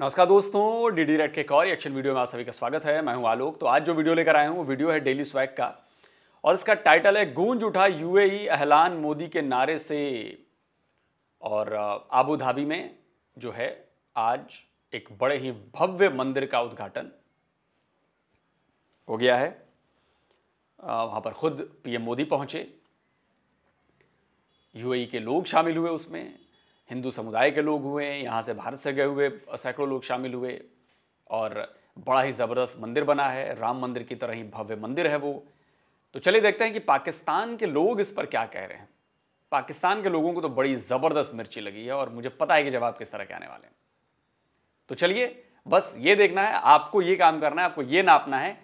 नमस्कार दोस्तों D D रेड के कॉर एक्शन वीडियो में आप सभी का स्वागत है मैं हूं आलोक तो आज जो वीडियो लेकर आया हूं वो वीडियो है डेली स्वैग का और इसका टाइटल है गूंज उठा यूएई अहलान e मोदी के नारे से और आबू धाबी में जो है आज एक बड़े ही भव्य मंदिर का उद्घाटन हो गया है वहां पर खुद पीएम मोदी पहुंचे यूएई e के लोग शामिल हुए उसमें हिंदू समुदाय के लोग हुए यहाँ से भारत से गए हुए सैकड़ों लोग शामिल हुए और बड़ा ही ज़बरदस्त मंदिर बना है राम मंदिर की तरह ही भव्य मंदिर है वो तो चलिए देखते हैं कि पाकिस्तान के लोग इस पर क्या कह रहे हैं पाकिस्तान के लोगों को तो बड़ी ज़बरदस्त मिर्ची लगी है और मुझे पता है कि जवाब किस तरह के आने वाले हैं तो चलिए बस ये देखना है आपको ये काम करना है आपको ये नापना है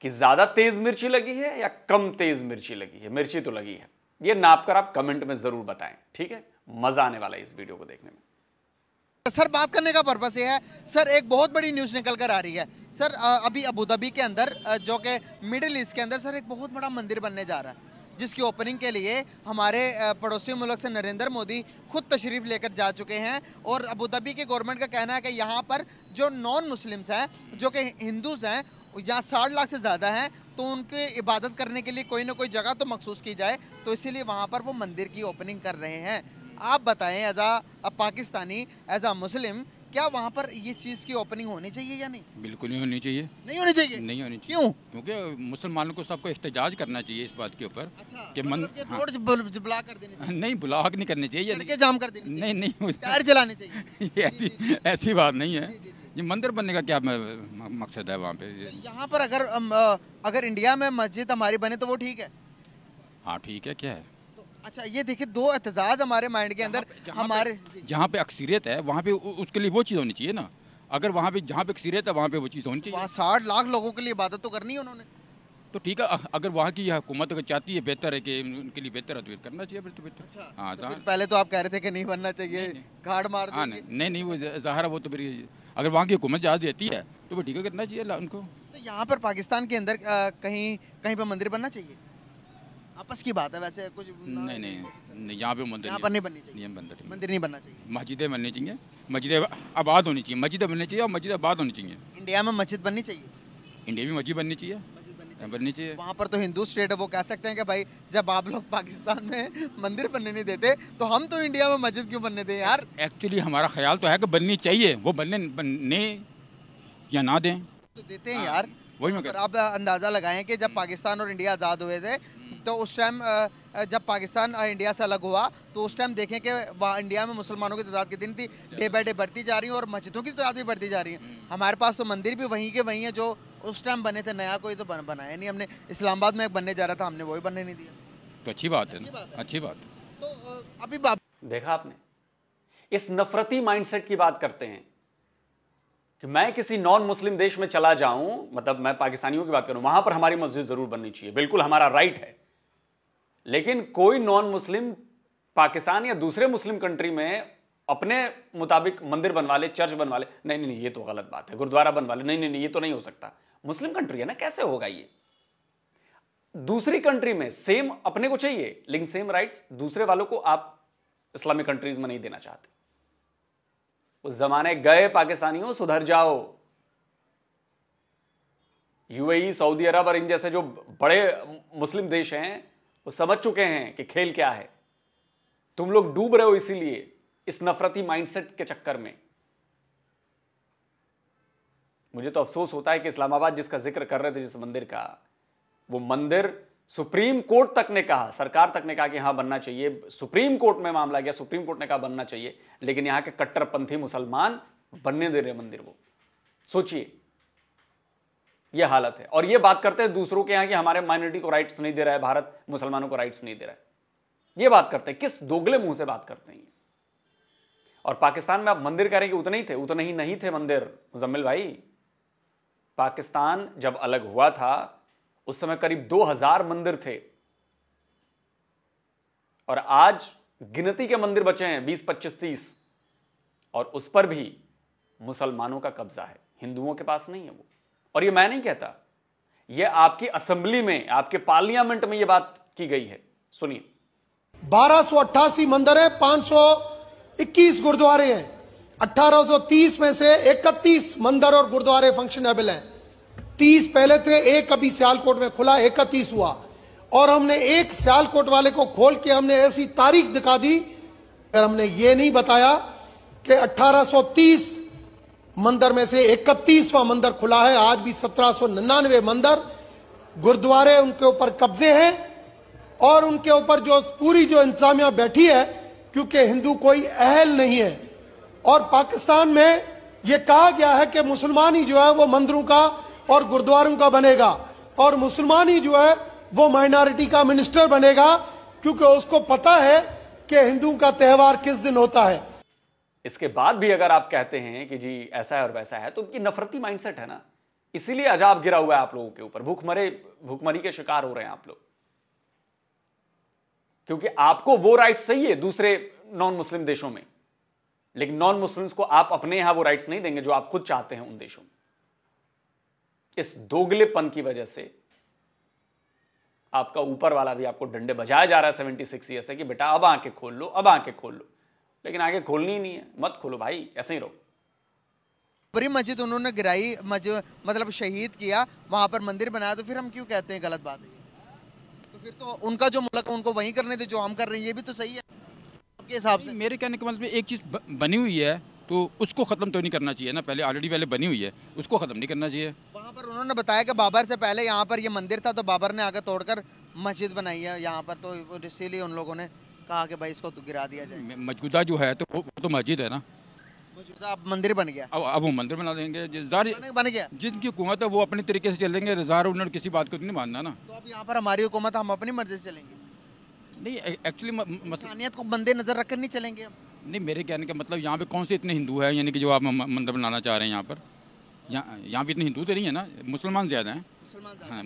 कि ज़्यादा तेज़ मिर्ची लगी है या कम तेज़ मिर्ची लगी है मिर्ची तो लगी है ये नाप कर आप कमेंट में ज़रूर बताएं ठीक है मज़ा आने वाला है इस वीडियो को देखने में सर बात करने का पर्पस ये है सर एक बहुत बड़ी न्यूज़ निकल कर आ रही है सर अभी अबू धाबी के अंदर जो कि मिडिल ईस्ट के अंदर सर एक बहुत बड़ा मंदिर बनने जा रहा है जिसकी ओपनिंग के लिए हमारे पड़ोसी मुल्क से नरेंद्र मोदी खुद तशरीफ़ लेकर जा चुके हैं और अबूधाबी के गवर्नमेंट का कहना है कि यहाँ पर जो नॉन मुस्लिम्स हैं जो कि हिंदूज़ हैं यहाँ साठ लाख से ज़्यादा हैं तो उनके इबादत करने के लिए कोई ना कोई जगह तो मखसूस की जाए तो इसीलिए वहाँ पर वो मंदिर की ओपनिंग कर रहे हैं आप बताएं as a Pakistani as a Muslim क्या वहाँ पर ये चीज़ की ओपनिंग होनी चाहिए या नहीं बिल्कुल नहीं होनी चाहिए नहीं होनी चाहिए नहीं होनी चाहिए क्यों क्योंकि मुसलमानों को सबको एहतजाज करना चाहिए इस बात के ऊपर अच्छा, मतलब मन हाँ। कर देने नहीं ब्लॉक नहीं करनी चाहिए जाम कर देने नहीं नहीं टायर चलाने चाहिए ऐसी बात नहीं है ये मंदिर बनने का क्या मकसद है वहाँ पे तो यहाँ पर अगर अगर इंडिया में मस्जिद हमारी बने तो वो ठीक है हाँ ठीक है क्या है अच्छा ये देखिए दो एतजाज हमारे माइंड के अंदर हमारे जहाँ पे अक्सरियत है वहाँ पे उसके लिए वो चीज़ होनी चाहिए ना अगर वहाँ पे जहाँ पे अक्सरियत है वहाँ पे वो चीज़ होनी चाहिए साठ लाख लोगों के लिए इबादत तो करनी है उन्होंने तो ठीक है अगर वहाँ की हुकूमत अगर चाहती है बेहतर है कि उनके लिए बेहतर है तो करना चाहिए फिर तो बेहतर अच्छा, तो हाँ, पहले तो आप कह रहे थे कि नहीं बनना चाहिए घाट मार हाँ नहीं नहीं वो ज़ाहरा वो तो मेरी अगर वहाँ की हुकूमत जहाँ देती है तो वो ठीक है करना चाहिए उनको तो यहाँ पर पाकिस्तान के अंदर कहीं कहीं पर मंदिर बनना चाहिए आपस की बात है वैसे कुछ नहीं नहीं यहाँ पे मंदिर यहाँ पर नहीं बननी चाहिए मंदिर मंदिर नहीं बनना चाहिए मस्जिदें बननी चाहिए मस्जिदें आबाद होनी चाहिए मस्जिदें बननी चाहिए और मस्जिद आबाद होनी चाहिए इंडिया में मस्जिद बननी चाहिए इंडिया में मस्जिद बननी चाहिए बननी चाहिए वहाँ पर तो हिंदू स्टेट है वो कह सकते हैं कि भाई जब आप लोग पाकिस्तान में मंदिर बनने नहीं देते तो हम तो इंडिया में मस्जिद क्यों बनने दें यार एक्चुअली हमारा ख्याल तो है कि बननी चाहिए वो बनने बनने या ना दें तो देते हैं यार वही मैं आप अंदाज़ा लगाएं कि जब पाकिस्तान और इंडिया आज़ाद हुए थे हम्म। तो उस टाइम जब पाकिस्तान इंडिया से अलग हुआ तो उस टाइम देखें कि वहाँ इंडिया में मुसलमानों की तादाद कितनी थी डे बाई डे बढ़ती जा रही है और मस्जिदों की तादाद भी बढ़ती जा रही है हम्म। हमारे पास तो मंदिर भी वहीं के वहीं है जो उस टाइम बने थे नया कोई तो बन, बनाया नहीं हमने इस्लामाबाद में एक बनने जा रहा था हमने वही बनने नहीं दिया तो अच्छी बात है अच्छी बात है, तो अभी देखा आपने इस नफरती माइंड की बात करते हैं कि मैं किसी नॉन मुस्लिम देश में चला जाऊं मतलब मैं पाकिस्तानियों की बात करूं वहां पर हमारी मस्जिद जरूर बननी चाहिए बिल्कुल हमारा राइट है लेकिन कोई नॉन मुस्लिम पाकिस्तान या दूसरे मुस्लिम कंट्री में अपने मुताबिक मंदिर बनवा ले चर्च बनवा ले नहीं नहीं ये तो गलत बात है गुरुद्वारा बनवा ले नहीं नहीं ये तो नहीं हो सकता मुस्लिम कंट्री है ना कैसे होगा ये दूसरी कंट्री में सेम अपने को चाहिए लेकिन सेम राइट्स दूसरे वालों को आप इस्लामिक कंट्रीज में नहीं देना चाहते उस जमाने गए पाकिस्तानियों सुधर जाओ यूएई सऊदी अरब और इन जैसे जो बड़े मुस्लिम देश हैं वो समझ चुके हैं कि खेल क्या है तुम लोग डूब रहे हो इसीलिए इस नफरती माइंडसेट के चक्कर में मुझे तो अफसोस होता है कि इस्लामाबाद जिसका जिक्र कर रहे थे जिस मंदिर का वो मंदिर सुप्रीम कोर्ट तक ने कहा सरकार तक ने कहा कि हाँ बनना चाहिए सुप्रीम कोर्ट में मामला गया सुप्रीम कोर्ट ने कहा बनना चाहिए लेकिन यहां के कट्टरपंथी मुसलमान बनने दे रहे मंदिर को सोचिए यह हालत है और यह बात करते हैं दूसरों के यहां कि हमारे माइनॉरिटी को राइट्स नहीं दे रहा है भारत मुसलमानों को राइट्स नहीं दे रहा है यह बात करते हैं किस दोगले मुंह से बात करते हैं और पाकिस्तान में आप मंदिर कह रहे हैं कि उतने ही थे उतने ही नहीं थे मंदिर मुजम्मिल भाई पाकिस्तान जब अलग हुआ था उस समय करीब 2000 मंदिर थे और आज गिनती के मंदिर बचे हैं 20, 25, 30 और उस पर भी मुसलमानों का कब्जा है हिंदुओं के पास नहीं है वो और ये मैं नहीं कहता ये आपकी असेंबली में आपके पार्लियामेंट में ये बात की गई है सुनिए बारह मंदिर है 521 गुरुद्वारे हैं 1830 में से 31 मंदिर और गुरुद्वारे फंक्शनेबल हैं तीस पहले थे एक अभी सियालकोट में खुला इकतीस हुआ और हमने एक सियालकोट वाले को खोल के हमने ऐसी तारीख दिखा दी फिर हमने ये नहीं बताया कि 1830 मंदिर में से इकतीसवां मंदिर खुला है आज भी सत्रह मंदिर गुरुद्वारे उनके ऊपर कब्जे हैं और उनके ऊपर जो पूरी जो इंतजामिया बैठी है क्योंकि हिंदू कोई अहल नहीं है और पाकिस्तान में यह कहा गया है कि मुसलमान ही जो है वो मंदिरों का और गुरुद्वारों का बनेगा और मुसलमान ही जो है वो माइनॉरिटी का मिनिस्टर बनेगा क्योंकि उसको पता है कि हिंदू का त्यौहार किस दिन होता है इसके बाद भी अगर आप कहते हैं कि जी ऐसा है और वैसा है तो उनकी नफरती माइंडसेट है ना इसीलिए अजाब गिरा हुआ है आप लोगों के ऊपर भूखमरे भूखमरी के शिकार हो रहे हैं आप लोग क्योंकि आपको वो राइट चाहिए दूसरे नॉन मुस्लिम देशों में लेकिन नॉन मुस्लिम्स को आप अपने यहां वो राइट्स नहीं देंगे जो आप खुद चाहते हैं उन देशों में इस दोगलेपन की वजह से आपका ऊपर वाला भी आपको डंडे बजाया जा रहा है सेवेंटी सिक्स ईयर से कि बेटा अब आके खोल लो अब आके खोल लो लेकिन आगे खोलनी ही नहीं है मत खोलो भाई ऐसे ही रहो बड़ी मस्जिद उन्होंने गिराई मतलब शहीद किया वहां पर मंदिर बनाया तो फिर हम क्यों कहते हैं गलत बात है तो फिर तो उनका जो मुल्क उनको वहीं करने थे जो हम कर रहे हैं ये भी तो सही है आपके हिसाब से मेरे कहने के मतलब एक चीज़ बनी हुई है तो उसको ख़त्म तो नहीं करना चाहिए ना पहले ऑलरेडी पहले बनी हुई है उसको ख़त्म नहीं करना चाहिए वहाँ पर उन्होंने बताया कि बाबर से पहले यहाँ पर ये मंदिर था तो बाबर ने आकर तोड़कर मस्जिद बनाई है यहाँ पर तो इसीलिए उन लोगों ने कहा कि भाई इसको तो गिरा दिया जाए मौजूदा जो है तो वो तो मस्जिद है ना मौजूदा अब मंदिर बन गया अब अब वो मंदिर बना देंगे बन गया जिनकी हुकूमत है वो अपने तरीके से चलेंगे जार उन्होंने किसी बात को तो नहीं मानना ना तो अब यहाँ पर हमारी हुकूमत हम अपनी मर्जी से चलेंगे नहीं एक्चुअली मसानियत को बंदे नज़र रखकर नहीं चलेंगे नहीं मेरे कहने का मतलब यहाँ पे कौन से इतने हिंदू हैं यानी कि जो आप मंदिर बनाना चाह रहे हैं यहाँ पर यहाँ यहाँ भी इतने हिंदू तो नहीं है ना मुसलमान ज़्यादा हैं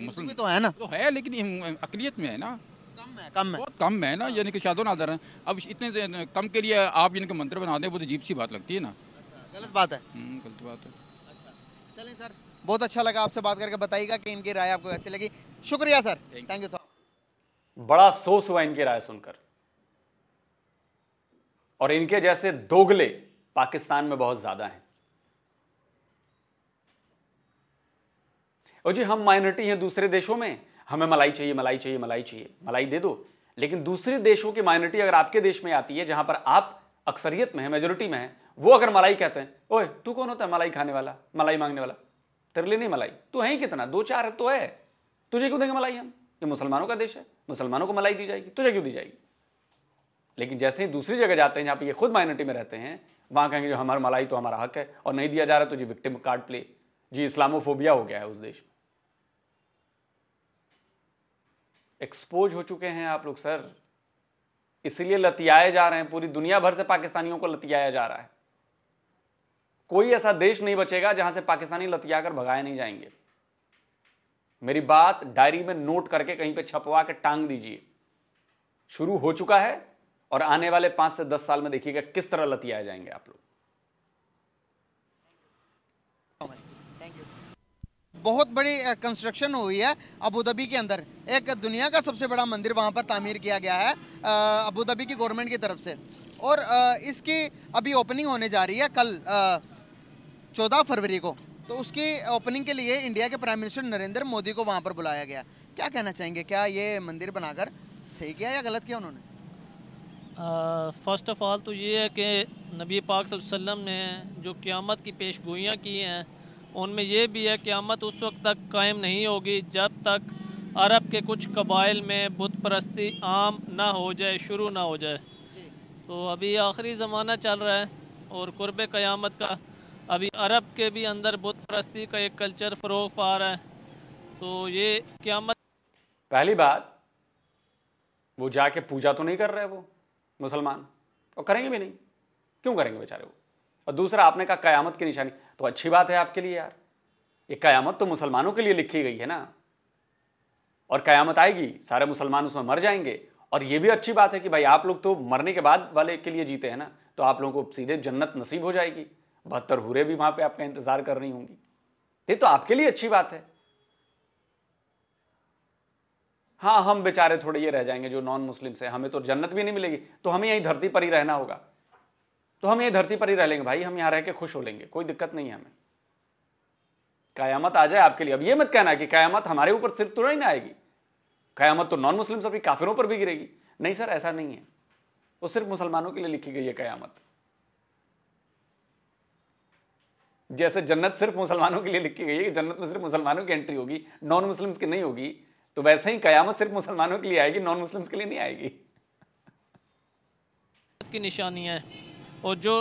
मुसलमान हाँ, तो है ना तो है लेकिन अकलीत में है ना कम है कम है बहुत कम है ना यानी कि शादो नादर हैं अब इतने कम के लिए आप इनके मंदिर बना दें वो तो सी बात लगती है ना अच्छा, गलत बात है हम्म, गलत बात है अच्छा, चलें सर बहुत अच्छा लगा आपसे बात करके बताइएगा कि इनकी राय आपको कैसी लगी शुक्रिया सर थैंक यू सर बड़ा अफसोस हुआ इनकी राय सुनकर और इनके जैसे दोगले पाकिस्तान में बहुत ज्यादा हैं और जी हम माइनॉरिटी हैं दूसरे देशों में हमें मलाई चाहिए मलाई चाहिए मलाई चाहिए मलाई दे दो लेकिन दूसरे देशों की माइनॉरिटी अगर आपके देश में आती है जहां पर आप अक्सरियत में है मेजोरिटी में है वो अगर मलाई कहते हैं ओए तू कौन होता है मलाई खाने वाला मलाई मांगने वाला तेरे लिए नहीं मलाई तू है ही कितना दो चार तो है तुझे क्यों देंगे मलाई हम ये मुसलमानों का देश है मुसलमानों को मलाई दी जाएगी तुझे क्यों दी जाएगी लेकिन जैसे ही दूसरी जगह जाते हैं जहाँ पे ये खुद माइनॉरिटी में रहते हैं वहाँ कहेंगे जो हमारा मलाई तो हमारा हक है और नहीं दिया जा रहा तो जी विक्टिम कार्ड प्ले जी इस्लामोफोबिया हो गया है उस देश में एक्सपोज हो चुके हैं आप लोग सर इसलिए लतियाए जा रहे हैं पूरी दुनिया भर से पाकिस्तानियों को लतियाया जा रहा है कोई ऐसा देश नहीं बचेगा जहां से पाकिस्तानी लतिया कर भगाए नहीं जाएंगे मेरी बात डायरी में नोट करके कहीं पे छपवा के टांग दीजिए शुरू हो चुका है और आने वाले पांच से दस साल में देखिएगा किस तरह आ जाएंगे आप लोग बहुत बड़ी कंस्ट्रक्शन हुई है अबूधाबी के अंदर एक दुनिया का सबसे बड़ा मंदिर वहां पर तामीर किया गया है अबूधाबी की गवर्नमेंट की तरफ से और इसकी अभी ओपनिंग होने जा रही है कल चौदह फरवरी को तो उसकी ओपनिंग के लिए इंडिया के प्राइम मिनिस्टर नरेंद्र मोदी को वहां पर बुलाया गया क्या कहना चाहेंगे क्या ये मंदिर बनाकर सही किया या गलत किया उन्होंने फ़र्स्ट ऑफ़ आल तो ये है कि नबी पाक वसल्लम ने जो क़्यामत की पेश गोइयाँ की हैं उनमें यह भी है क़्यामत उस वक्त तक कायम नहीं होगी जब तक अरब के कुछ कबाइल में बुत परस्ती आम ना हो जाए शुरू ना हो जाए तो अभी आखिरी ज़माना चल रहा है और कुर्ब क़्यामत का अभी अरब के भी अंदर बुत परस्ती का एक कल्चर फ़रोग पा रहा है तो ये क़्यामत पहली बात वो जाके पूजा तो नहीं कर रहे वो मुसलमान और करेंगे भी नहीं क्यों करेंगे बेचारे वो और दूसरा आपने कहा कयामत की निशानी तो अच्छी बात है आपके लिए यार ये कयामत तो मुसलमानों के लिए लिखी गई है ना और कयामत आएगी सारे मुसलमान उसमें मर जाएंगे और ये भी अच्छी बात है कि भाई आप लोग तो मरने के बाद वाले के लिए जीते हैं ना तो आप लोगों को सीधे जन्नत नसीब हो जाएगी बहत्तर हुरे भी वहाँ पे आपका इंतजार कर रही होंगी ये तो आपके लिए अच्छी बात है हाँ हम बेचारे थोड़े ये रह जाएंगे जो नॉन मुस्लिम से हमें तो जन्नत भी नहीं मिलेगी तो हमें यही धरती पर ही रहना होगा तो हम यही धरती पर ही रह लेंगे भाई हम यहाँ रह के खुश हो लेंगे कोई दिक्कत नहीं है हमें कयामत आ जाए आपके लिए अब ये मत कहना कि कयामत हमारे ऊपर सिर्फ तो नहीं ना आएगी कयामत तो नॉन मुस्लिम सभी काफिरों पर भी गिरेगी नहीं सर ऐसा नहीं है वो सिर्फ मुसलमानों के लिए लिखी गई है कयामत जैसे जन्नत सिर्फ मुसलमानों के लिए लिखी गई है कि जन्नत में सिर्फ मुसलमानों की एंट्री होगी नॉन मुस्लिम्स की नहीं होगी तो वैसे ही कयामत सिर्फ मुसलमानों के लिए आएगी नॉन मुस्लिम्स के लिए नहीं आएगी की निशानी है और जो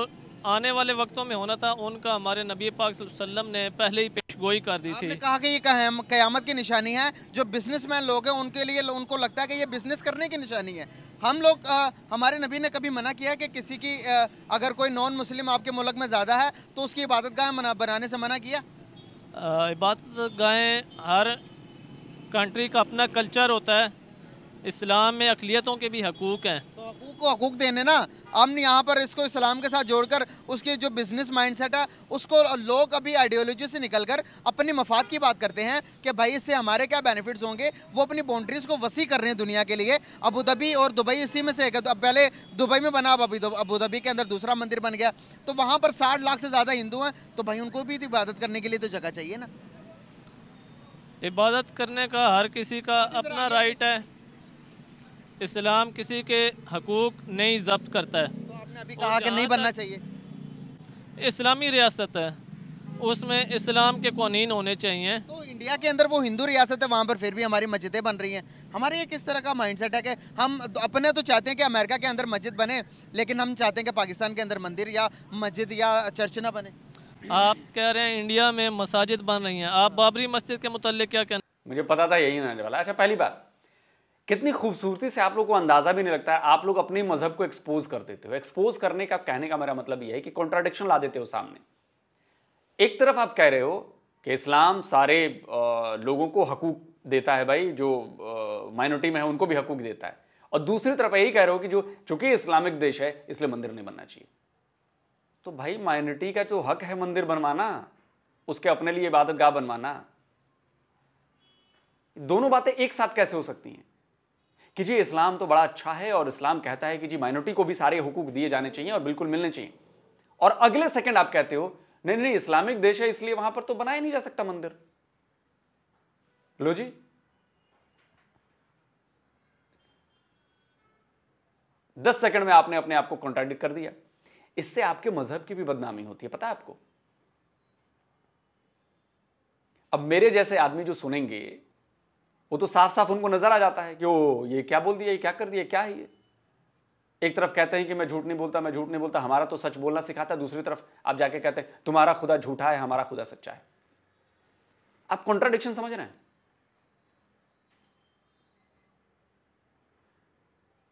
आने वाले वक्तों में होना था उनका हमारे नबी पाक वसल्लम ने पहले ही पेशगोई कर दी थी कहा कि ये कयामत की निशानी है जो बिजनेसमैन लोग हैं उनके लिए उनको लगता है कि ये बिजनेस करने की निशानी है हम लोग आ, हमारे नबी ने कभी मना किया कि किसी की आ, अगर कोई नॉन मुस्लिम आपके मुल्क में ज़्यादा है तो उसकी इबादत गाहें बनाने से मना किया इबादत गाहें हर कंट्री का अपना कल्चर होता है इस्लाम में अकलीतों के भी हकूक़ हैं तो हकूक़ को हकूक़ देने ना हमने यहाँ पर इसको इस्लाम के साथ जोड़कर उसके जो बिज़नेस माइंडसेट है उसको लोग अभी आइडियोलॉजी से निकलकर अपने मफाद की बात करते हैं कि भाई इससे हमारे क्या बेनिफिट्स होंगे वो अपनी बाउंड्रीज़ को वसी कर रहे हैं दुनिया के लिए अबू धाबी और दुबई इसी में से एक तो अब पहले दुबई में बना अब अभी अबू धाबी के अंदर दूसरा मंदिर बन गया तो वहाँ पर साठ लाख से ज़्यादा हिंदू हैं तो भाई उनको भी इबादत करने के लिए तो जगह चाहिए ना इबादत करने का हर किसी का अपना राइट है इस्लाम किसी के हकूक नहीं जब्त करता है तो आपने अभी कहा कि नहीं बनना चाहिए इस्लामी रियासत है उसमें इस्लाम के कानून होने चाहिए तो इंडिया के अंदर वो हिंदू रियासत है वहाँ पर फिर भी हमारी मस्जिदें बन रही हैं हमारे ये किस तरह का माइंडसेट है कि हम तो अपने तो चाहते हैं कि अमेरिका के अंदर मस्जिद बने लेकिन हम चाहते हैं कि पाकिस्तान के अंदर मंदिर या मस्जिद या चर्च ना बने आप कह रहे हैं इंडिया में मसाजिद बन रही हैं आप बाबरी मस्जिद के मुतल क्या कहना मुझे पता था यही होने वाला अच्छा पहली बात कितनी खूबसूरती से आप लोग को अंदाज़ा भी नहीं लगता है आप लोग अपने मजहब को एक्सपोज कर देते हो एक्सपोज करने का कहने का मेरा मतलब यह है कि कॉन्ट्राडिक्शन ला देते हो सामने एक तरफ आप कह रहे हो कि इस्लाम सारे लोगों को हकूक देता है भाई जो माइनॉरिटी में है उनको भी हकूक देता है और दूसरी तरफ यही कह रहे हो कि जो चूंकि इस्लामिक देश है इसलिए मंदिर नहीं बनना चाहिए तो भाई माइनॉरिटी का जो हक है मंदिर बनवाना उसके अपने लिए इबादत गाह बनवाना दोनों बातें एक साथ कैसे हो सकती हैं कि जी इस्लाम तो बड़ा अच्छा है और इस्लाम कहता है कि जी माइनॉरिटी को भी सारे हुकूक दिए जाने चाहिए और बिल्कुल मिलने चाहिए और अगले सेकंड आप कहते हो नहीं नहीं इस्लामिक देश है इसलिए वहां पर तो बनाया नहीं जा सकता मंदिर लो जी दस सेकंड में आपने अपने आप को कॉन्ट्राडिक्ट कर दिया इससे आपके मजहब की भी बदनामी होती है पता है आपको अब मेरे जैसे आदमी जो सुनेंगे वो तो साफ साफ उनको नजर आ जाता है कि ओ ये क्या बोल दिया ये क्या कर दिया क्या है ये एक तरफ कहते हैं कि मैं झूठ नहीं बोलता मैं झूठ नहीं बोलता हमारा तो सच बोलना सिखाता है दूसरी तरफ आप जाके कहते हैं तुम्हारा खुदा झूठा है हमारा खुदा सच्चा है आप कॉन्ट्राडिक्शन समझ रहे हैं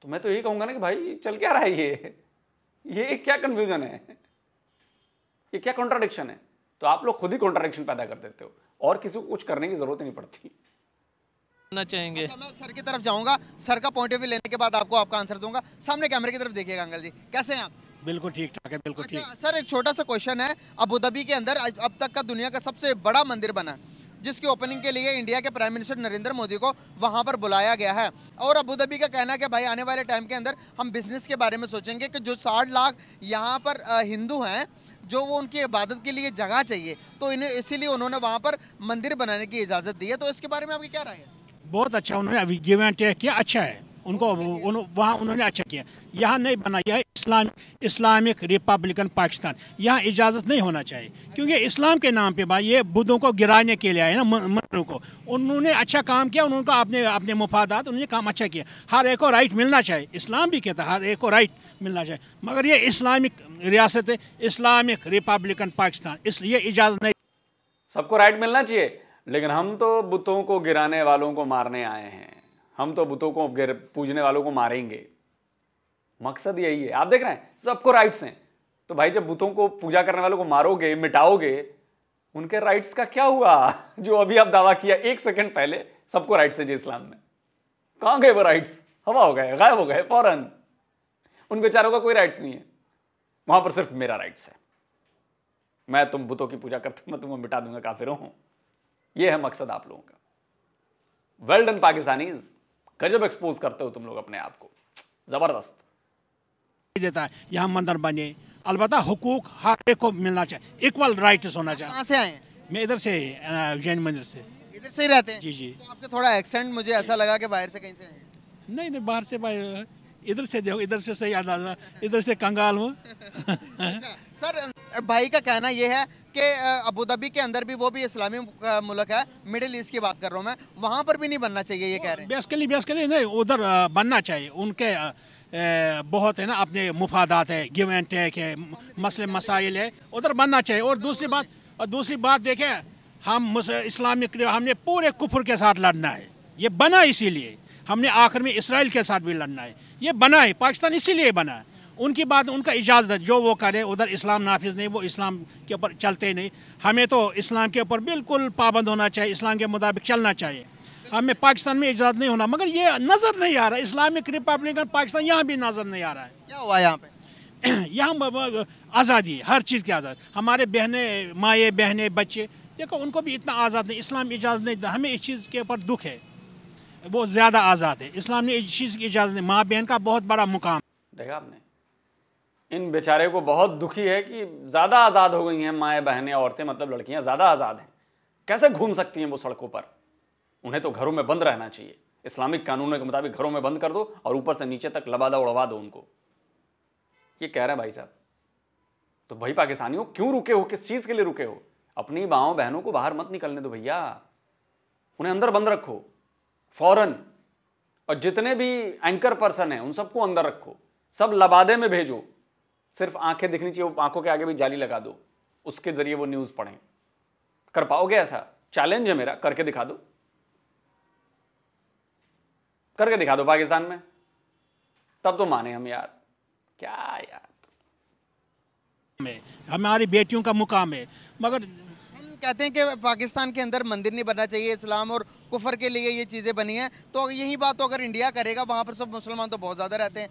तो मैं तो यही कहूंगा ना कि भाई चल क्या रहा है ये ये क्या कंफ्यूजन है ये क्या कॉन्ट्राडिक्शन है तो आप लोग खुद ही कॉन्ट्राडिक्शन पैदा कर देते हो और किसी को कुछ करने की जरूरत नहीं पड़ती ना चाहेंगे अच्छा, मैं सर की तरफ जाऊंगा सर का पॉइंट ऑफ व्यू लेने के बाद आपको आपका आंसर दूंगा सामने कैमरे की तरफ देखिएगा अंकल जी कैसे हैं आप बिल्कुल ठीक ठाक है बिल्कुल अच्छा, सर एक छोटा सा क्वेश्चन है अबू धाबी के अंदर अब तक का दुनिया का सबसे बड़ा मंदिर बना जिसकी ओपनिंग के लिए इंडिया के प्राइम मिनिस्टर नरेंद्र मोदी को वहाँ पर बुलाया गया है और अबू धाबी का कहना है कि भाई आने वाले टाइम के अंदर हम बिजनेस के बारे में सोचेंगे कि जो साठ लाख यहाँ पर हिंदू हैं जो वो उनकी इबादत के लिए जगह चाहिए तो इन्हें इसीलिए उन्होंने वहाँ पर मंदिर बनाने की इजाज़त दी है तो इसके बारे में आपकी क्या राय है बहुत अच्छा उन्होंने गिवेंट किया अच्छा है उनको उन, वहाँ उन्होंने अच्छा किया यहाँ नहीं बना यह इस्लाम इस्लामिक रिपब्लिकन पाकिस्तान यहाँ इजाज़त नहीं होना चाहिए क्योंकि इस्लाम के नाम पे भाई ये बुद्धों को गिराने के लिए आए ना मंदिरों को उन्होंने अच्छा काम किया उनको अपने अपने मुफादात उन्होंने काम अच्छा किया हर एक को राइट मिलना चाहिए इस्लाम भी कहता हर एक को राइट मिलना चाहिए मगर ये इस्लामिक रियासत है इस्लामिक रिपब्लिकन पाकिस्तान इसलिए इजाज़त नहीं सबको राइट मिलना चाहिए लेकिन हम तो बुतों को गिराने वालों को मारने आए हैं हम तो बुतों को पूजने वालों को मारेंगे मकसद यही है आप देख रहे हैं सबको राइट्स हैं तो भाई जब बुतों को पूजा करने वालों को मारोगे मिटाओगे उनके राइट्स का क्या हुआ जो अभी आप दावा किया एक सेकंड पहले सबको राइट्स है जी इस्लाम में कहाँ गए वो राइट्स हवा हो गए गायब हो गए फौरन उन बेचारों का कोई राइट्स नहीं है वहां पर सिर्फ मेरा राइट्स है मैं तुम बुतों की पूजा करते मैं तुम्हें मिटा दूंगा काफिरों हूं यह है मकसद आप लोगों का वेल डन पाकिस्तानीज़ गजब एक्सपोज करते हो तुम लोग अपने आप को जबरदस्त देता है यहाँ मंदिर बने अलबत् हकूक हर एक को मिलना चाहिए इक्वल राइट्स होना चाहिए कहाँ से आए मैं इधर से जैन मंदिर से इधर से ही रहते हैं जी जी तो आपके थोड़ा एक्सेंट मुझे ऐसा लगा कि बाहर से कहीं से नहीं नहीं बाहर से बाहर इधर से देखो इधर से सही आधा इधर से कंगाल हूँ अच्छा। सर भाई का कहना यह है कि अबू धाबी के अंदर भी वो भी इस्लामी मुल्क है मिडिल ईस्ट की बात कर रहा हूँ मैं वहाँ पर भी नहीं बनना चाहिए ये कह रहे हैं बेसिकली बेसिकली नहीं उधर बनना चाहिए उनके बहुत है ना अपने मुफादात है गिव एंड टेक है मसले मसाइल है उधर बनना चाहिए और दूसरी बात और दूसरी बात देखें हम इस्लामिक हमने पूरे कुफर के साथ लड़ना है ये बना इसीलिए हमने आखिर में इसराइल के साथ भी लड़ना है ये बना है पाकिस्तान इसीलिए बना है उनकी बात उनका इजाज़त जो वो करे उधर इस्लाम नाफिज नहीं वो इस्लाम के ऊपर चलते नहीं हमें तो इस्लाम के ऊपर बिल्कुल पाबंद होना चाहिए इस्लाम के मुताबिक चलना चाहिए हमें पाकिस्तान में इजाज़त नहीं होना मगर ये नज़र नहीं आ रहा इस्लामिक रिपब्लिक पाकिस्तान यहाँ भी नज़र नहीं आ रहा है क्या हुआ यहाँ पर यहाँ आज़ादी हर चीज़ की आज़ादी हमारे बहने माए बहने बच्चे देखो उनको भी इतना आज़ाद नहीं इस्लाम इजाज़त नहीं देता हमें इस चीज़ के ऊपर दुख है वो ज़्यादा आज़ाद है इस्लाम ने इस चीज़ की इजाज़त नहीं माँ बहन का बहुत बड़ा मुकाम देखा आपने इन बेचारे को बहुत दुखी है कि ज़्यादा आज़ाद हो गई हैं माए बहनें औरतें मतलब लड़कियाँ ज़्यादा आज़ाद हैं कैसे घूम सकती हैं वो सड़कों पर उन्हें तो घरों में बंद रहना चाहिए इस्लामिक कानूनों के मुताबिक घरों में बंद कर दो और ऊपर से नीचे तक लबादा उड़वा दो उनको ये कह रहे हैं भाई साहब तो भाई पाकिस्तानियों क्यों रुके हो किस चीज़ के लिए रुके हो अपनी बाओं बहनों को बाहर मत निकलने दो भैया उन्हें अंदर बंद रखो फौरन और जितने भी एंकर पर्सन हैं उन सबको अंदर रखो सब लबादे में भेजो सिर्फ आंखें दिखनी चाहिए आंखों के आगे भी जाली लगा दो उसके जरिए वो न्यूज़ पढ़ें कर पाओगे ऐसा चैलेंज है मेरा करके दिखा दो करके दिखा दो पाकिस्तान में तब तो माने हम यार क्या यार हमारी बेटियों का मुकाम है मगर कहते हैं कि पाकिस्तान के अंदर मंदिर नहीं बनना चाहिए इस्लाम और कुफर के लिए ये चीज़ें बनी हैं तो यही बात तो अगर इंडिया करेगा वहाँ पर सब मुसलमान तो बहुत ज़्यादा रहते हैं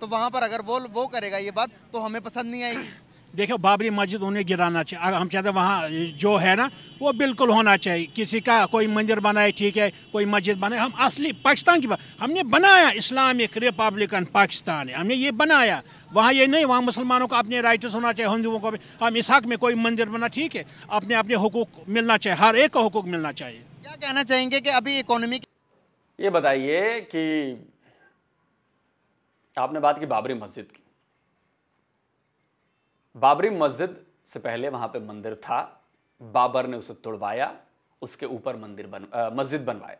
तो वहाँ पर अगर वो वो करेगा ये बात तो हमें पसंद नहीं आएगी देखो बाबरी मस्जिद उन्हें गिराना चाहिए अगर हम चाहते वहाँ जो है ना वो बिल्कुल होना चाहिए किसी का कोई मंदिर बनाए ठीक है कोई मस्जिद बनाए हम असली पाकिस्तान की बात हमने बनाया इस्लामिक रिपब्लिकन पाकिस्तान हमने ये बनाया वहाँ ये नहीं वहाँ मुसलमानों को अपने राइट्स होना चाहिए हिंदुओं को भी हम इसहाक में कोई मंदिर बना ठीक है अपने अपने हकूक मिलना चाहिए हर एक का हकूक मिलना चाहिए क्या कहना चाहेंगे कि अभी इकोनॉमी ये बताइए कि आपने बात की बाबरी मस्जिद की बाबरी मस्जिद से पहले वहां पे मंदिर था बाबर ने उसे तोड़वाया उसके ऊपर मंदिर बन मस्जिद बनवाया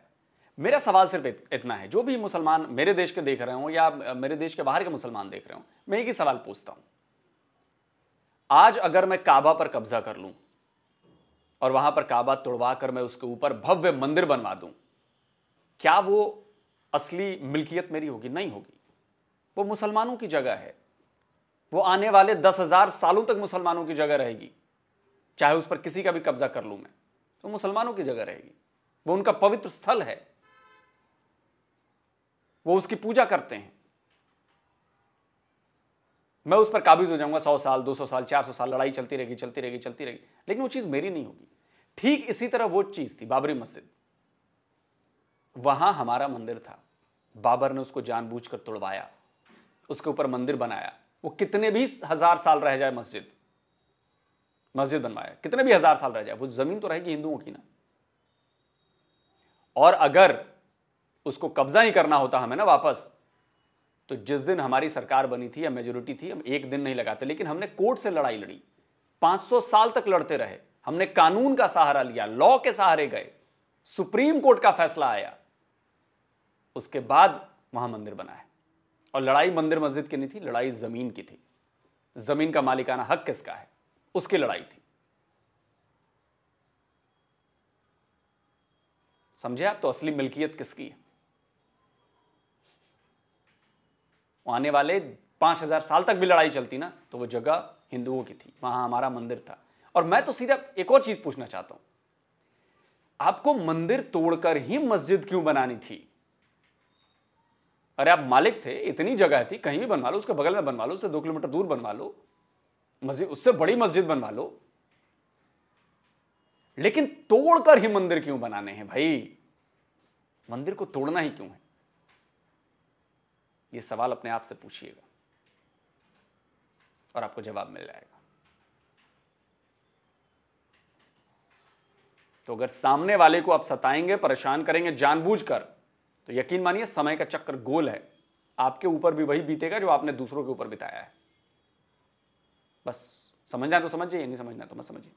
मेरा सवाल सिर्फ इतना है जो भी मुसलमान मेरे देश के देख रहे हो या मेरे देश के बाहर के मुसलमान देख रहे हो मैं एक ही सवाल पूछता हूं आज अगर मैं काबा पर कब्जा कर लूं और वहां पर काबा तोड़वा कर मैं उसके ऊपर भव्य मंदिर बनवा दूं क्या वो असली मिल्कियत मेरी होगी नहीं होगी वो मुसलमानों की जगह है वो आने वाले दस हजार सालों तक मुसलमानों की जगह रहेगी चाहे उस पर किसी का भी कब्जा कर लूं मैं तो मुसलमानों की जगह रहेगी वो उनका पवित्र स्थल है वो उसकी पूजा करते हैं मैं उस पर काबिज हो जाऊंगा सौ साल दो सौ साल चार सौ साल लड़ाई चलती रहेगी चलती रहेगी चलती रहेगी लेकिन वो चीज मेरी नहीं होगी ठीक इसी तरह वो चीज थी बाबरी मस्जिद वहां हमारा मंदिर था बाबर ने उसको जानबूझकर तोड़वाया उसके ऊपर मंदिर बनाया वो कितने भी हजार साल रह जाए मस्जिद मस्जिद बनवाया कितने भी हजार साल रह जाए वो जमीन तो रहेगी हिंदुओं की ना और अगर उसको कब्जा ही करना होता हमें ना वापस तो जिस दिन हमारी सरकार बनी थी या मेजोरिटी थी हम एक दिन नहीं लगाते लेकिन हमने कोर्ट से लड़ाई लड़ी 500 साल तक लड़ते रहे हमने कानून का सहारा लिया लॉ के सहारे गए सुप्रीम कोर्ट का फैसला आया उसके बाद वहां मंदिर बनाया और लड़ाई मंदिर मस्जिद की नहीं थी लड़ाई जमीन की थी जमीन का मालिकाना हक किसका है उसकी लड़ाई थी समझे आप तो असली मिल्कियत किसकी है आने वाले पांच हजार साल तक भी लड़ाई चलती ना तो वो जगह हिंदुओं की थी वहां हमारा मंदिर था और मैं तो सीधा एक और चीज पूछना चाहता हूं आपको मंदिर तोड़कर ही मस्जिद क्यों बनानी थी अरे आप मालिक थे इतनी जगह थी कहीं भी बनवा लो उसके बगल में बनवा लो उससे दो किलोमीटर दूर बनवा लो मस्जिद उससे बड़ी मस्जिद बनवा लो लेकिन तोड़कर ही मंदिर क्यों बनाने हैं भाई मंदिर को तोड़ना ही क्यों है ये सवाल अपने आप से पूछिएगा और आपको जवाब मिल जाएगा तो अगर सामने वाले को आप सताएंगे परेशान करेंगे जानबूझकर तो यकीन मानिए समय का चक्र गोल है आपके ऊपर भी वही बीतेगा जो आपने दूसरों के ऊपर बिताया है बस समझना तो समझिए नहीं समझना तो मत समझिए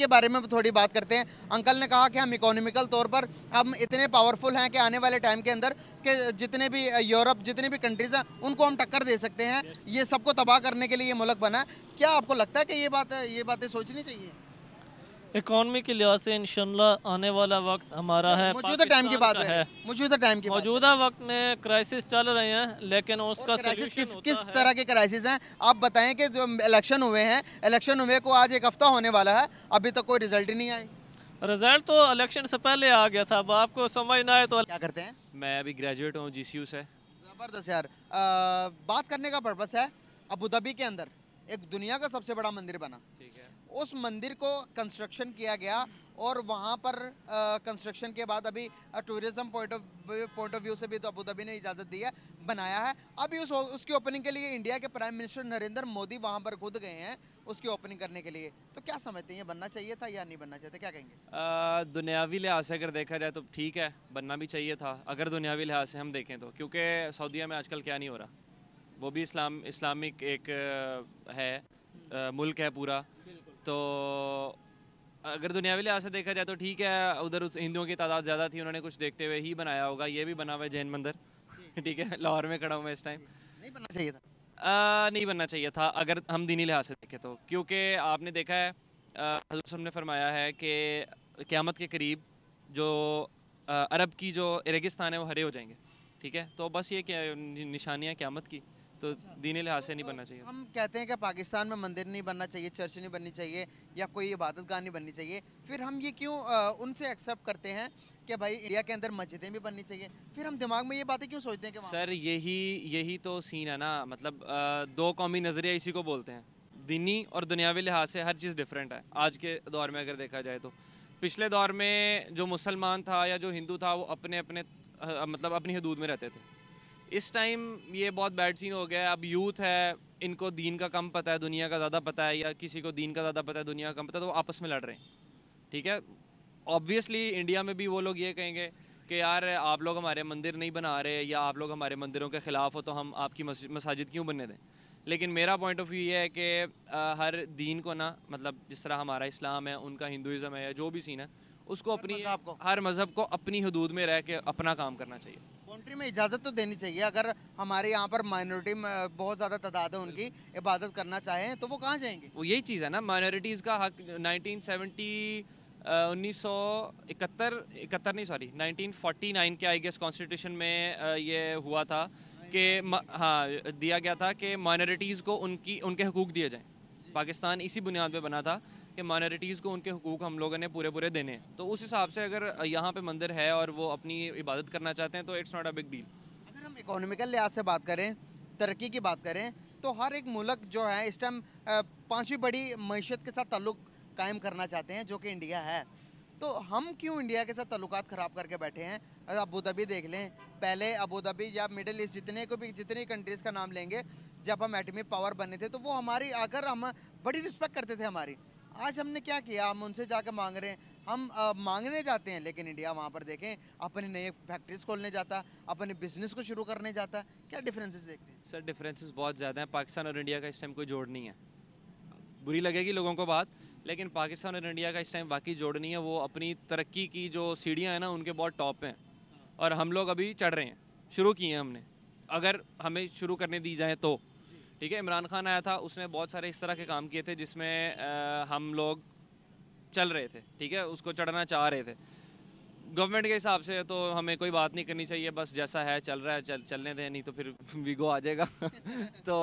के बारे में थोड़ी बात करते हैं अंकल ने कहा कि हम इकोनॉमिकल तौर पर हम इतने पावरफुल हैं कि आने वाले टाइम के अंदर कि जितने भी यूरोप जितने भी कंट्रीज़ हैं उनको हम टक्कर दे सकते हैं ये सबको तबाह करने के लिए ये मुल्क बना क्या आपको लगता है कि ये बात ये बातें सोचनी चाहिए इकोनॉमी के लिहाज से इनशाला आने वाला वक्त हमारा है मौजूदा टाइम की बात है मौजूदा टाइम की मौजूदा वक्त में क्राइसिस चल रहे हैं लेकिन उसका क्राइसिस किस किस तरह के क्राइसिस हैं आप बताएं कि जो इलेक्शन हुए हैं इलेक्शन हुए को आज एक हफ्ता होने वाला है अभी तक कोई रिजल्ट ही नहीं आए रिजल्ट तो इलेक्शन से पहले आ गया था अब आपको समझ ना आए तो क्या करते हैं मैं अभी ग्रेजुएट हूँ जी से ज़बरदस्त यार बात करने का पर्पज़ है अबू धाबी के अंदर एक दुनिया का सबसे बड़ा मंदिर बना उस मंदिर को कंस्ट्रक्शन किया गया और वहाँ पर कंस्ट्रक्शन के बाद अभी tourism point of point of view से भी तो अबू धाबी ने इजाज़त दी है बनाया है अभी उस उसकी ओपनिंग के लिए इंडिया के प्राइम मिनिस्टर नरेंद्र मोदी वहाँ पर खुद गए हैं उसकी ओपनिंग करने के लिए तो क्या समझते हैं ये बनना चाहिए था या नहीं बनना चाहिए क्या कहेंगे दुनियावी लिहाज से अगर देखा जाए तो ठीक है बनना भी चाहिए था अगर दुनियावी लिहाज से हम देखें तो क्योंकि सऊदीया में आजकल क्या नहीं हो रहा वो भी इस्लाम इस्लामिक एक है मुल्क है पूरा तो अगर दुनियावी लिहाज से देखा जाए तो ठीक है उधर उस हिंदुओं की तादाद ज़्यादा थी उन्होंने कुछ देखते हुए ही बनाया होगा ये भी बना हुआ है जैन मंदिर ठीक है लाहौर में खड़ा हूँ इस टाइम नहीं बनना चाहिए था आ, नहीं बनना चाहिए था अगर हम दीनी लिहाज से देखें तो क्योंकि आपने देखा है हजूर ने फरमाया है कि क़्यामत के करीब जो आ, अरब की जो रेगिस्तान है वो हरे हो जाएंगे ठीक है तो बस ये क्या निशानियाँ क़्यामत की तो दीनी लिहाज से नहीं बनना चाहिए हम कहते हैं कि पाकिस्तान में मंदिर नहीं बनना चाहिए चर्च नहीं बननी चाहिए या कोई इबादत गाह नहीं बननी चाहिए फिर हम ये क्यों उनसे एक्सेप्ट करते हैं कि भाई इंडिया के अंदर मस्जिदें भी बननी चाहिए फिर हम दिमाग में ये बातें क्यों सोचते हैं कि सर यही यही तो सीन है ना मतलब दो कौमी नज़रिया इसी को बोलते हैं दीनी और दुनियावी लिहाज से हर चीज़ डिफरेंट है आज के दौर में अगर देखा जाए तो पिछले दौर में जो मुसलमान था या जो हिंदू था वो अपने अपने मतलब अपनी हदूद में रहते थे इस टाइम ये बहुत बैड सीन हो गया है अब यूथ है इनको दीन का कम पता है दुनिया का ज़्यादा पता है या किसी को दीन का ज़्यादा पता है दुनिया का कम पता है तो वो आपस में लड़ रहे हैं ठीक है ऑब्वियसली इंडिया में भी वो लोग ये कहेंगे कि यार आप लोग हमारे मंदिर नहीं बना रहे या आप लोग हमारे मंदिरों के ख़िलाफ़ हो तो हम आपकी मसाजिद क्यों बनने दें लेकिन मेरा पॉइंट ऑफ व्यू ये है कि हर दीन को ना मतलब जिस तरह हमारा इस्लाम है उनका हिंदुज़म है या जो भी सीन है उसको अपनी हर मज़हब को अपनी हदूद में रह के अपना काम करना चाहिए बाउंड्री में इजाज़त तो देनी चाहिए अगर हमारे यहाँ पर माइनॉरिटी बहुत ज़्यादा तादाद है उनकी इबादत करना चाहें तो वो कहाँ जाएंगे वो यही चीज़ है ना माइनॉरिटीज़ का हक नाइनटीन सेवेंटी उन्नीस सौ इकहत्तर इकहत्तर नहीं सॉरी 1949 के आई गेस कॉन्स्टिट्यूशन में ये हुआ था कि हाँ दिया गया था कि माइनॉरिटीज़ को उनकी उनके हकूक़ दिए जाएँ पाकिस्तान इसी बुनियाद पर बना था कि माइनॉरिटीज़ को उनके हकूक़ हम लोगों ने पूरे पूरे देने हैं तो उस हिसाब से अगर यहाँ पे मंदिर है और वो अपनी इबादत करना चाहते हैं तो it's not a big deal अगर हम इकोनॉमिकल लिहाज से बात करें तरक्की की बात करें तो हर एक मुल्क जो है इस टाइम पाँचवीं बड़ी मीशत के साथ तल्लुक कायम करना चाहते हैं जो कि इंडिया है तो हम क्यों इंडिया के साथ तल्लत ख़राब करके बैठे हैं अबू धाबी देख लें पहले अबू धाबी या मिडल ईस्ट जितने को भी जितनी कंट्रीज़ का नाम लेंगे जब हम एटमी पावर बने थे तो वो हमारी आकर हम बड़ी रिस्पेक्ट करते थे हमारी आज हमने क्या किया हम उनसे जाकर मांग रहे हैं हम आ, मांगने जाते हैं लेकिन इंडिया वहाँ पर देखें अपने नए फैक्ट्रीज खोलने जाता अपने बिजनेस को शुरू करने जाता क्या डिफरेंसेस देखते हैं सर डिफरेंसेस बहुत ज़्यादा हैं पाकिस्तान और इंडिया का इस टाइम कोई जोड़ नहीं है बुरी लगेगी लोगों को बात लेकिन पाकिस्तान और इंडिया का इस टाइम बाकी जोड़ नहीं है वो अपनी तरक्की की जो सीढ़ियाँ हैं ना उनके बहुत टॉप हैं और हम लोग अभी चढ़ रहे हैं शुरू किए हैं हमने अगर हमें शुरू करने दी जाए तो ठीक है इमरान खान आया था उसने बहुत सारे इस तरह के काम किए थे जिसमें हम लोग चल रहे थे ठीक है उसको चढ़ना चाह रहे थे गवर्नमेंट के हिसाब से तो हमें कोई बात नहीं करनी चाहिए बस जैसा है चल रहा है चल चलने दें नहीं तो फिर वीगो आ जाएगा तो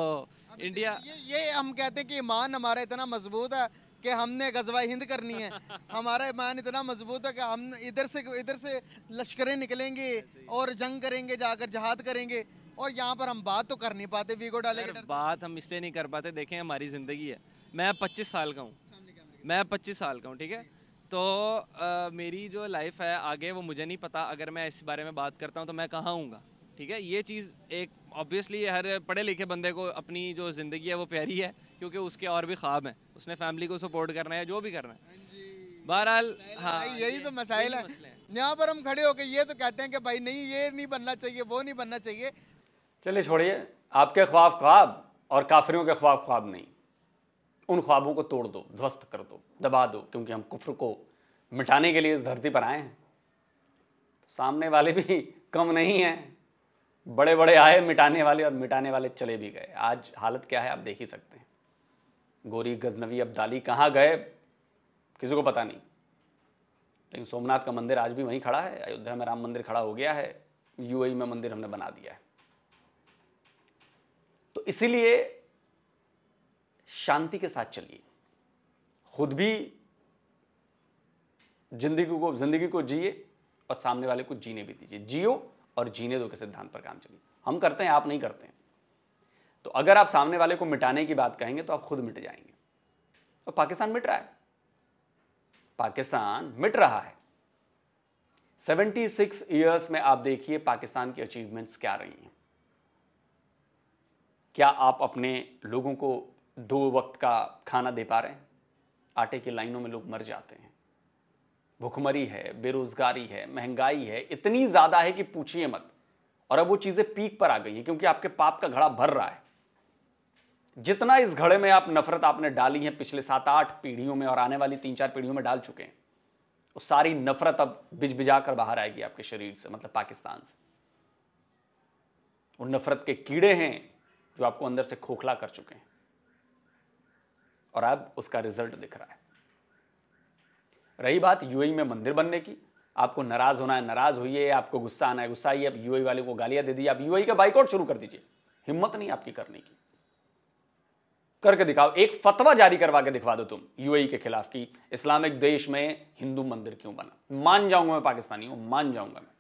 इंडिया ये, ये हम कहते हैं कि ईमान हमारा इतना मजबूत है कि हमने गजवा हिंद करनी है हमारा ईमान इतना मजबूत है कि हम इधर से इधर से लश्करें निकलेंगे और जंग करेंगे जाकर जहाद करेंगे और यहाँ पर हम बात तो कर नहीं पाते वीगो डाले के बात हम इसलिए नहीं कर पाते देखें हमारी ज़िंदगी है मैं पच्चीस साल का हूँ मैं पच्चीस साल का हूँ ठीक है तो आ, मेरी जो लाइफ है आगे वो मुझे नहीं पता अगर मैं इस बारे में बात करता हूँ तो मैं कहाँ हूँगा ठीक है ये चीज़ एक ऑब्वियसली हर पढ़े लिखे बंदे को अपनी जो ज़िंदगी है वो प्यारी है क्योंकि उसके और भी ख्वाब हैं उसने फैमिली को सपोर्ट करना है जो भी करना है हाँ बहरहाल हाँ यही तो मसाइल है यहाँ पर हम खड़े होकर ये तो कहते हैं कि भाई नहीं ये नहीं बनना चाहिए वो नहीं बनना चाहिए चलिए छोड़िए आपके ख्वाब ख्वाब और काफरियों के ख्वाब ख्वाब नहीं उन ख्वाबों को तोड़ दो ध्वस्त कर दो दबा दो क्योंकि हम कुफर को मिटाने के लिए इस धरती पर आए हैं तो सामने वाले भी कम नहीं हैं बड़े बड़े आए मिटाने वाले और मिटाने वाले चले भी गए आज हालत क्या है आप देख ही सकते हैं गोरी गजनवी अब्दाली कहाँ गए किसी को पता नहीं लेकिन सोमनाथ का मंदिर आज भी वहीं खड़ा है अयोध्या में राम मंदिर खड़ा हो गया है यूएई में मंदिर हमने बना दिया है तो इसीलिए शांति के साथ चलिए खुद भी जिंदगी को जिंदगी को जिए और सामने वाले को जीने भी दीजिए जियो और जीने दो के सिद्धांत पर काम चलिए हम करते हैं आप नहीं करते हैं तो अगर आप सामने वाले को मिटाने की बात कहेंगे तो आप खुद मिट जाएंगे और पाकिस्तान मिट रहा है पाकिस्तान मिट रहा है 76 सिक्स ईयर्स में आप देखिए पाकिस्तान की अचीवमेंट्स क्या रही हैं क्या आप अपने लोगों को दो वक्त का खाना दे पा रहे हैं आटे की लाइनों में लोग मर जाते हैं भुखमरी है बेरोजगारी है महंगाई है इतनी ज़्यादा है कि पूछिए मत और अब वो चीज़ें पीक पर आ गई हैं क्योंकि आपके पाप का घड़ा भर रहा है जितना इस घड़े में आप नफरत आपने डाली है पिछले सात आठ पीढ़ियों में और आने वाली तीन चार पीढ़ियों में डाल चुके हैं वो सारी नफरत अब बिजबिजा कर बाहर आएगी आपके शरीर से मतलब पाकिस्तान से उन नफरत के कीड़े हैं जो आपको अंदर से खोखला कर चुके हैं और अब उसका रिजल्ट दिख रहा है रही बात यूएई में मंदिर बनने की आपको नाराज होना है नाराज होइए आपको गुस्सा आना है गुस्सा आइए आप यूएई वाले को गालियां दे दीजिए आप यूएई का बाइकआउट शुरू कर दीजिए हिम्मत नहीं आपकी करने की करके दिखाओ एक फतवा जारी करवा के दिखवा दो तुम यूएई के खिलाफ कि इस्लामिक देश में हिंदू मंदिर क्यों बना मान जाऊंगा मैं पाकिस्तानी हूं मान जाऊंगा मैं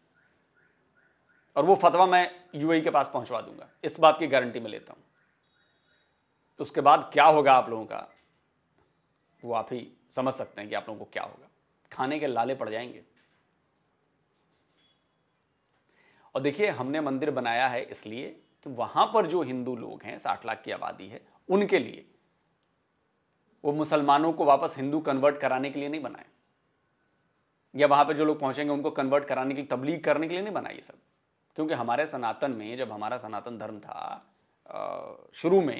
और वो फतवा मैं यूएई e के पास पहुंचवा दूंगा इस बात की गारंटी मैं लेता हूं तो उसके बाद क्या होगा आप लोगों का वो आप ही समझ सकते हैं कि आप लोगों को क्या होगा खाने के लाले पड़ जाएंगे और देखिए हमने मंदिर बनाया है इसलिए कि वहां पर जो हिंदू लोग हैं साठ लाख की आबादी है उनके लिए वो मुसलमानों को वापस हिंदू कन्वर्ट कराने के लिए नहीं बनाए या वहां पर जो लोग पहुंचेंगे उनको कन्वर्ट कराने के लिए तबलीग करने के लिए नहीं बनाए ये सब क्योंकि हमारे सनातन में जब हमारा सनातन धर्म था शुरू में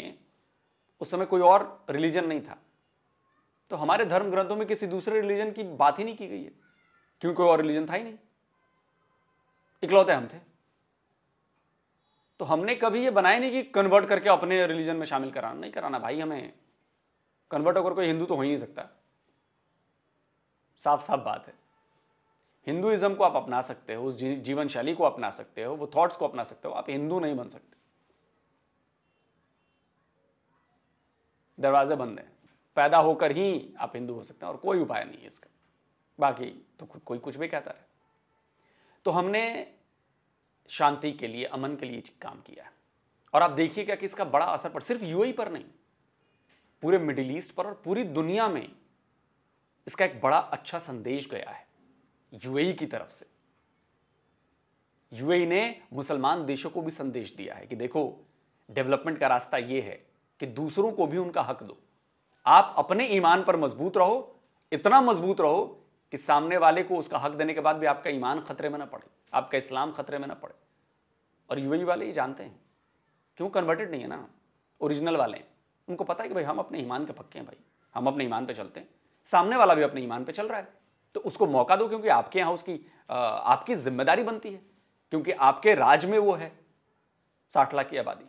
उस समय कोई और रिलीजन नहीं था तो हमारे धर्म ग्रंथों में किसी दूसरे रिलीजन की बात ही नहीं की गई है क्योंकि कोई और रिलीजन था ही नहीं इकलौते हम थे तो हमने कभी ये बनाया नहीं कि कन्वर्ट करके अपने रिलीजन में शामिल कराना नहीं कराना भाई हमें कन्वर्ट होकर कोई हिंदू तो हो ही नहीं सकता साफ साफ बात है हिंदुइज्म को आप अपना सकते हो उस जीवन शैली को अपना सकते हो वो थॉट्स को अपना सकते हो आप हिंदू नहीं बन सकते दरवाजे बंद हैं पैदा होकर ही आप हिंदू हो सकते हैं और कोई उपाय नहीं है इसका बाकी तो कोई कुछ भी कहता है तो हमने शांति के लिए अमन के लिए काम किया है और आप देखिएगा कि इसका बड़ा असर पड़ सिर्फ यूएई पर नहीं पूरे मिडिल ईस्ट पर और पूरी दुनिया में इसका एक बड़ा अच्छा संदेश गया है यूएई की तरफ से यूएई ने मुसलमान देशों को भी संदेश दिया है कि देखो डेवलपमेंट का रास्ता यह है कि दूसरों को भी उनका हक दो आप अपने ईमान पर मजबूत रहो इतना मजबूत रहो कि सामने वाले को उसका हक देने के बाद भी आपका ईमान खतरे में ना पड़े आपका इस्लाम खतरे में ना पड़े और यूएई वाले ये जानते हैं क्यों कन्वर्टेड नहीं है ना ओरिजिनल वाले हैं उनको पता है कि भाई हम अपने ईमान के पक्के हैं भाई हम अपने ईमान पे चलते हैं सामने वाला भी अपने ईमान पे चल रहा है तो उसको मौका दो क्योंकि आपके यहाँ उसकी आपकी जिम्मेदारी बनती है क्योंकि आपके राज में वो है साठ लाख की आबादी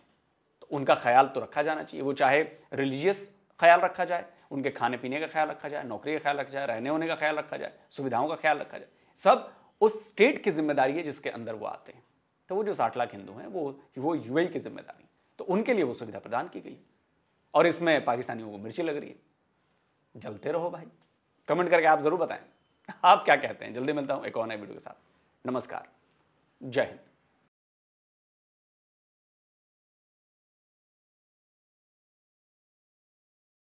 तो उनका ख्याल तो रखा जाना चाहिए वो चाहे रिलीजियस ख्याल रखा जाए उनके खाने पीने का ख्याल रखा जाए नौकरी का ख्याल रखा जाए रहने होने का ख्याल रखा जाए सुविधाओं का ख्याल रखा जाए सब उस स्टेट की जिम्मेदारी है जिसके अंदर वो आते हैं तो वो जो साठ लाख हिंदू हैं वो वो यू e की जिम्मेदारी तो उनके लिए वो सुविधा प्रदान की गई और इसमें पाकिस्तानियों को मिर्ची लग रही है जलते रहो भाई कमेंट करके आप ज़रूर बताएं आप क्या कहते हैं जल्दी मिलता हूँ एक और नए वीडियो के साथ नमस्कार जय हिंद